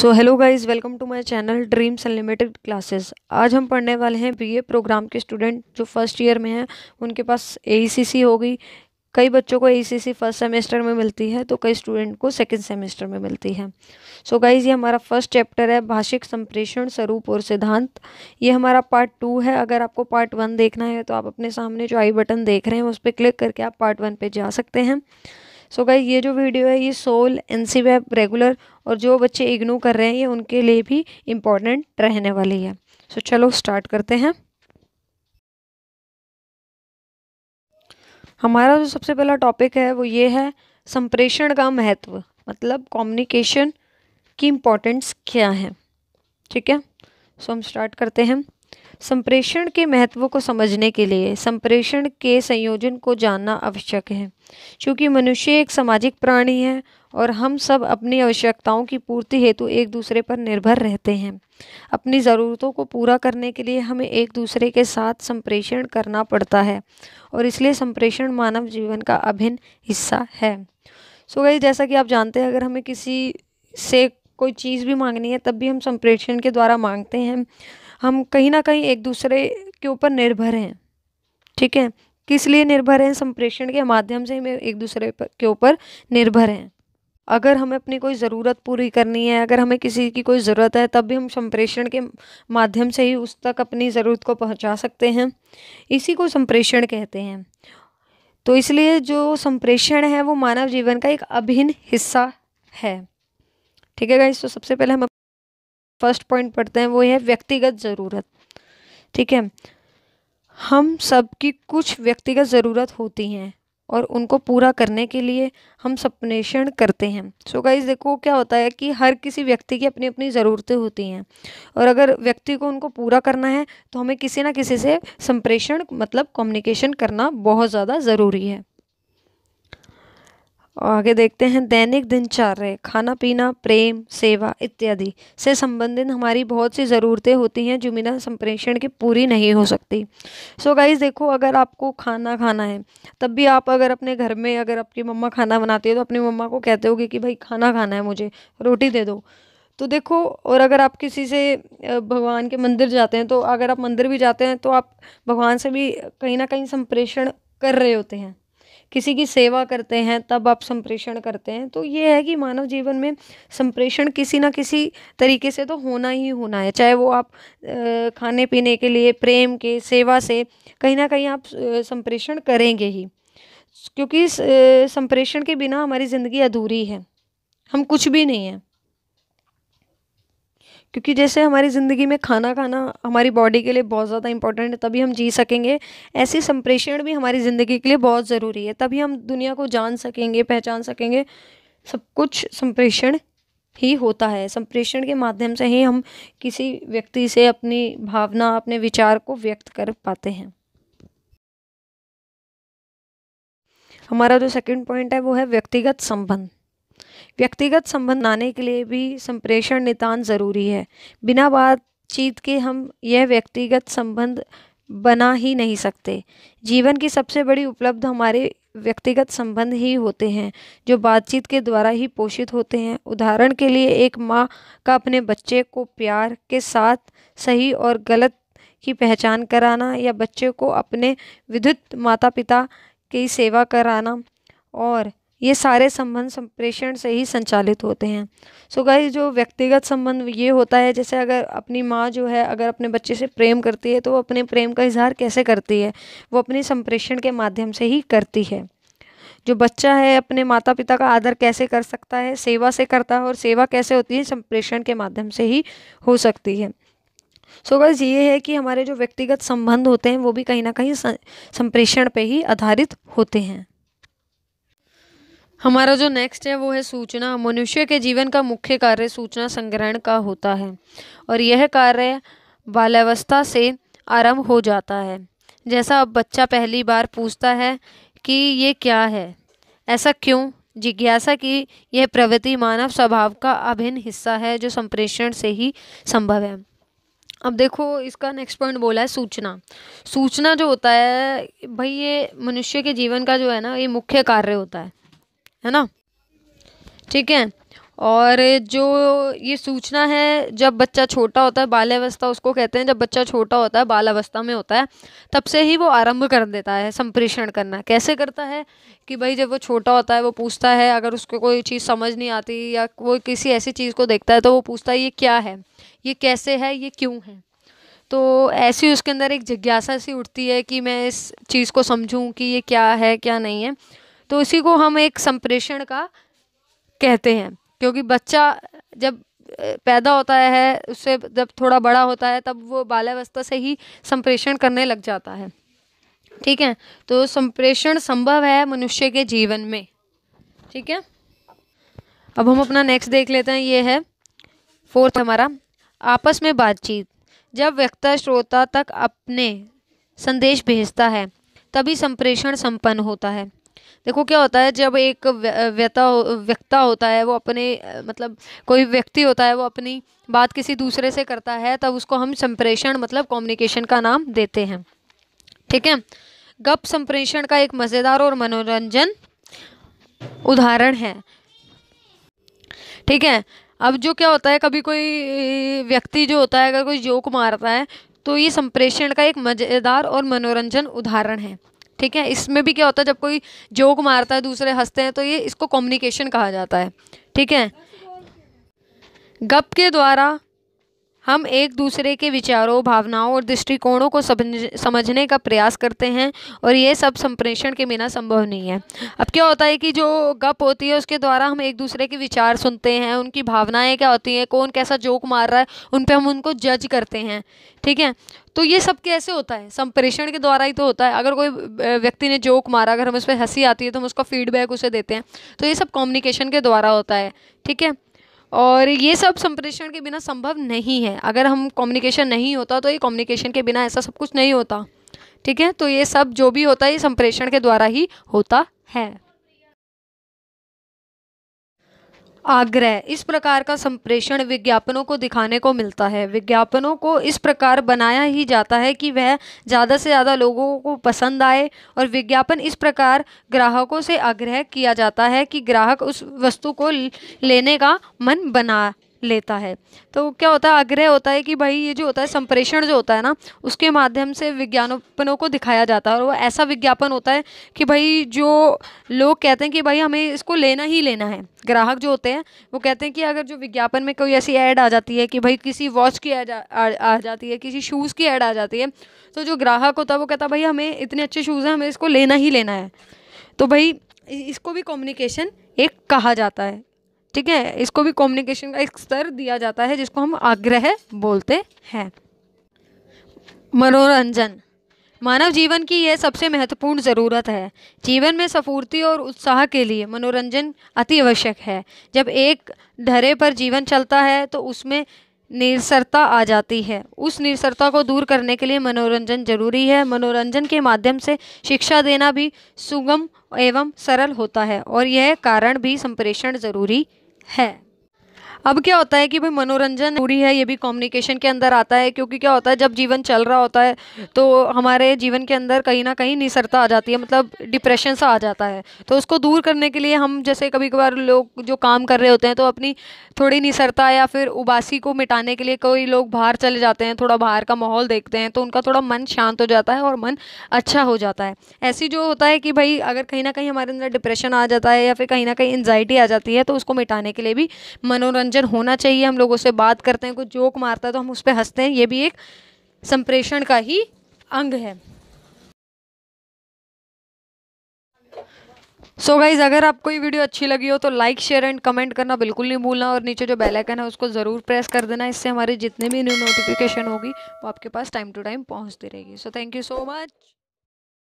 so hello guys welcome to my channel dreams unlimited classes आज हम पढ़ने वाले हैं बीए प्रोग्राम के स्टूडेंट जो फर्स्ट ईयर में हैं उनके पास ए सी होगी कई बच्चों को सी फर्स्ट सेमेस्टर में मिलती है तो कई स्टूडेंट को सेकंड सेमेस्टर में मिलती है सो so गाइज़ ये हमारा फर्स्ट चैप्टर है भाषिक संप्रेषण स्वरूप और सिद्धांत ये हमारा पार्ट टू है अगर आपको पार्ट वन देखना है तो आप अपने सामने जो आई बटन देख रहे हैं उस पर क्लिक करके आप पार्ट वन पर जा सकते हैं सो गाइज ये जो वीडियो है ये सोल एन सी रेगुलर और जो बच्चे इग्नू कर रहे हैं ये उनके लिए भी इम्पॉर्टेंट रहने वाली है सो so, चलो स्टार्ट करते हैं हमारा जो सबसे पहला टॉपिक है वो ये है संप्रेषण का महत्व मतलब कम्युनिकेशन की इम्पोर्टेंस क्या है ठीक है सो so, हम स्टार्ट करते हैं संप्रेषण के महत्व को समझने के लिए संप्रेषण के संयोजन को जानना आवश्यक है क्योंकि मनुष्य एक सामाजिक प्राणी है और हम सब अपनी आवश्यकताओं की पूर्ति हेतु एक दूसरे पर निर्भर रहते हैं अपनी ज़रूरतों को पूरा करने के लिए हमें एक दूसरे के साथ संप्रेषण करना पड़ता है और इसलिए संप्रेषण मानव जीवन का अभिन्न हिस्सा है सो so गई जैसा कि आप जानते हैं अगर हमें किसी से कोई चीज़ भी मांगनी है तब भी हम संप्रेषण के द्वारा मांगते हैं हम कहीं ना कहीं एक दूसरे के ऊपर निर्भर हैं ठीक है किस लिए निर्भर हैं संप्रेषण के माध्यम से हमें एक दूसरे के ऊपर निर्भर हैं अगर हमें अपनी कोई ज़रूरत पूरी करनी है अगर हमें किसी की कोई ज़रूरत है तब भी हम संप्रेषण के माध्यम से ही उस तक अपनी ज़रूरत को पहुंचा सकते हैं इसी को संप्रेषण कहते हैं तो इसलिए जो संप्रेषण है वो मानव जीवन का एक अभिन्न हिस्सा है ठीक है गाइस तो सबसे पहले हम फर्स्ट पॉइंट पढ़ते हैं वो है व्यक्तिगत ज़रूरत ठीक है हम सबकी कुछ व्यक्तिगत ज़रूरत होती हैं और उनको पूरा करने के लिए हम सपनेषण करते हैं सो so गाइज देखो क्या होता है कि हर किसी व्यक्ति की अपनी अपनी ज़रूरतें होती हैं और अगर व्यक्ति को उनको पूरा करना है तो हमें किसी ना किसी से संप्रेषण मतलब कम्युनिकेशन करना बहुत ज़्यादा ज़रूरी है और आगे देखते हैं दैनिक दिनचर्या खाना पीना प्रेम सेवा इत्यादि से संबंधित हमारी बहुत सी ज़रूरतें होती हैं जो बिना संप्रेषण के पूरी नहीं हो सकती सो so गाइज देखो अगर आपको खाना खाना है तब भी आप अगर अपने घर में अगर आपकी मम्मा खाना बनाती है तो अपनी मम्मा को कहते होगे कि भाई खाना खाना है मुझे रोटी दे दो तो देखो और अगर आप किसी से भगवान के मंदिर जाते हैं तो अगर आप मंदिर भी जाते हैं तो आप भगवान से भी कहीं ना कहीं संप्रेषण कर रहे होते हैं किसी की सेवा करते हैं तब आप संप्रेषण करते हैं तो ये है कि मानव जीवन में संप्रेषण किसी ना किसी तरीके से तो होना ही होना है चाहे वो आप खाने पीने के लिए प्रेम के सेवा से कहीं ना कहीं आप संप्रेषण करेंगे ही क्योंकि संप्रेषण के बिना हमारी ज़िंदगी अधूरी है हम कुछ भी नहीं हैं क्योंकि जैसे हमारी ज़िंदगी में खाना खाना हमारी बॉडी के लिए बहुत ज़्यादा इंपॉर्टेंट है तभी हम जी सकेंगे ऐसे संप्रेषण भी हमारी ज़िंदगी के लिए बहुत ज़रूरी है तभी हम दुनिया को जान सकेंगे पहचान सकेंगे सब कुछ संप्रेषण ही होता है संप्रेषण के माध्यम से ही हम किसी व्यक्ति से अपनी भावना अपने विचार को व्यक्त कर पाते हैं हमारा जो सेकंड पॉइंट है वो है व्यक्तिगत संबंध व्यक्तिगत संबंध बनाने के लिए भी संप्रेषण नितान ज़रूरी है बिना बातचीत के हम यह व्यक्तिगत संबंध बना ही नहीं सकते जीवन की सबसे बड़ी उपलब्ध हमारे व्यक्तिगत संबंध ही होते हैं जो बातचीत के द्वारा ही पोषित होते हैं उदाहरण के लिए एक माँ का अपने बच्चे को प्यार के साथ सही और गलत की पहचान कराना या बच्चे को अपने विद्युत माता पिता की सेवा कराना और ये सारे संबंध संप्रेषण से ही संचालित होते हैं सो so गाइस जो व्यक्तिगत संबंध ये होता है जैसे अगर अपनी माँ जो है अगर अपने बच्चे से प्रेम करती है तो वो अपने प्रेम का इजहार कैसे करती है वो अपने संप्रेषण के माध्यम से ही करती है जो बच्चा है अपने माता पिता का आदर कैसे कर सकता है सेवा से करता है और सेवा कैसे होती है संप्रेषण के माध्यम से ही हो सकती है सो so ये है कि हमारे जो व्यक्तिगत संबंध होते हैं वो भी कहीं ना कहीं संप्रेषण पे ही आधारित होते हैं हमारा जो नेक्स्ट है वो है सूचना मनुष्य के जीवन का मुख्य कार्य सूचना संग्रहण का होता है और यह कार्य बाल्यावस्था से आरंभ हो जाता है जैसा अब बच्चा पहली बार पूछता है कि ये क्या है ऐसा क्यों जिज्ञासा की यह प्रवृत्ति मानव स्वभाव का अभिन्न हिस्सा है जो संप्रेषण से ही संभव है अब देखो इसका नेक्स्ट पॉइंट बोला है सूचना सूचना जो होता है भाई ये मनुष्य के जीवन का जो है ना ये मुख्य कार्य होता है है ना ठीक है और जो ये सूचना है जब बच्चा छोटा होता है बाल्यावस्था उसको कहते हैं जब बच्चा छोटा होता है अवस्था में होता है तब से ही वो आरंभ कर देता है संप्रेषण करना कैसे करता है कि भाई जब वो छोटा होता है वो पूछता है अगर उसको कोई चीज़ समझ नहीं आती या वो किसी ऐसी चीज़ को देखता है तो वो पूछता है ये क्या है ये कैसे है ये क्यों है तो ऐसी उसके अंदर एक जिज्ञासा सी उठती है कि मैं इस चीज़ को समझूँ कि ये क्या है क्या नहीं है तो इसी को हम एक संप्रेषण का कहते हैं क्योंकि बच्चा जब पैदा होता है उससे जब थोड़ा बड़ा होता है तब वो बाल्यावस्था से ही संप्रेषण करने लग जाता है ठीक है तो संप्रेषण संभव है मनुष्य के जीवन में ठीक है अब हम अपना नेक्स्ट देख लेते हैं ये है फोर्थ हमारा आपस में बातचीत जब व्यक्ता श्रोता तक अपने संदेश भेजता है तभी संप्रेषण संपन्न होता है देखो क्या होता है जब एक व्यता व्यक्ता होता है वो अपने मतलब कोई व्यक्ति होता है वो अपनी बात किसी दूसरे से करता है तब उसको हम संप्रेषण मतलब कम्युनिकेशन का नाम देते हैं ठीक है गप संप्रेषण का एक मज़ेदार और मनोरंजन उदाहरण है ठीक है अब जो क्या होता है कभी कोई व्यक्ति जो होता है अगर कोई जोक मारता है तो ये संप्रेषण का एक मज़ेदार और मनोरंजन उदाहरण है ठीक है इसमें भी क्या होता है जब कोई जोक मारता है दूसरे हंसते हैं तो ये इसको कम्युनिकेशन कहा जाता है ठीक है गप के द्वारा हम एक दूसरे के विचारों भावनाओं और दृष्टिकोणों को समझने का प्रयास करते हैं और ये सब संप्रेषण के बिना संभव नहीं है अब क्या होता है कि जो गप होती है उसके द्वारा हम एक दूसरे के विचार सुनते हैं उनकी भावनाएं क्या होती हैं कौन कैसा जोक मार रहा है उन पर हम उनको जज करते हैं ठीक है तो ये सब कैसे होता है संप्रेषण के द्वारा ही तो होता है अगर कोई व्यक्ति ने जोक मारा अगर हम उस पर हंसी आती है तो हम उसका फीडबैक उसे देते हैं तो ये सब कम्युनिकेशन के द्वारा होता है ठीक है और ये सब संप्रेषण के बिना संभव नहीं है अगर हम कम्युनिकेशन नहीं होता तो ये कम्युनिकेशन के बिना ऐसा सब कुछ नहीं होता ठीक है तो ये सब जो भी होता है ये संप्रेषण के द्वारा ही होता है आग्रह इस प्रकार का संप्रेषण विज्ञापनों को दिखाने को मिलता है विज्ञापनों को इस प्रकार बनाया ही जाता है कि वह ज़्यादा से ज़्यादा लोगों को पसंद आए और विज्ञापन इस प्रकार ग्राहकों से आग्रह किया जाता है कि ग्राहक उस वस्तु को लेने का मन बना लेता है तो क्या होता है आग्रह होता है कि भाई ये जो होता है संप्रेषण जो होता है ना उसके माध्यम से विज्ञापनों को दिखाया जाता है और वो ऐसा विज्ञापन होता है कि भाई जो लोग कहते हैं कि भाई हमें इसको लेना ही लेना है ग्राहक जो होते हैं वो कहते हैं कि अगर जो विज्ञापन में कोई ऐसी ऐड आ जाती है कि भाई किसी वॉच की ऐड आ, आ, जाती है किसी शूज़ की ऐड आ जाती है तो जो ग्राहक होता है वो कहता है भाई हमें इतने अच्छे शूज़ हैं हमें इसको लेना ही लेना है तो भाई इसको भी कम्युनिकेशन एक कहा जाता है ठीक है इसको भी कम्युनिकेशन का एक स्तर दिया जाता है जिसको हम आग्रह बोलते हैं मनोरंजन मानव जीवन की यह सबसे महत्वपूर्ण ज़रूरत है जीवन में सफूर्ति और उत्साह के लिए मनोरंजन अति आवश्यक है जब एक ढरे पर जीवन चलता है तो उसमें निरसरता आ जाती है उस निरसरता को दूर करने के लिए मनोरंजन जरूरी है मनोरंजन के माध्यम से शिक्षा देना भी सुगम एवं सरल होता है और यह कारण भी संप्रेषण जरूरी है अब क्या होता है कि भाई मनोरंजन पूरी है ये भी कम्युनिकेशन के अंदर आता है क्योंकि क्या होता है जब जीवन चल रहा होता है तो हमारे जीवन के अंदर कहीं ना कहीं निसरता आ जाती है मतलब डिप्रेशन सा आ जाता है तो उसको दूर करने के लिए हम जैसे कभी कभार लोग जो काम कर रहे होते हैं तो अपनी थोड़ी निसरता या फिर उबासी को मिटाने के लिए कोई लोग बाहर चले जाते हैं थोड़ा बाहर का माहौल देखते हैं तो उनका थोड़ा मन शांत हो जाता है और मन अच्छा हो जाता है ऐसी जो होता है कि भाई अगर कहीं ना कहीं हमारे अंदर डिप्रेशन आ जाता है या फिर कहीं ना कहीं एन्जाइटी आ जाती है तो उसको मिटाने के लिए भी मनोरंजन मनोरंजन होना चाहिए हम लोगों से बात करते हैं कुछ जोक मारता है तो हम उस पर हंसते हैं ये भी एक संप्रेषण का ही अंग है सो so गाइज अगर आपको ये वीडियो अच्छी लगी हो तो लाइक शेयर एंड कमेंट करना बिल्कुल नहीं भूलना और नीचे जो बेल आइकन है उसको ज़रूर प्रेस कर देना इससे हमारे जितने भी न्यू नोटिफिकेशन होगी वो आपके पास टाइम टू टाइम पहुंचती रहेगी so thank you so much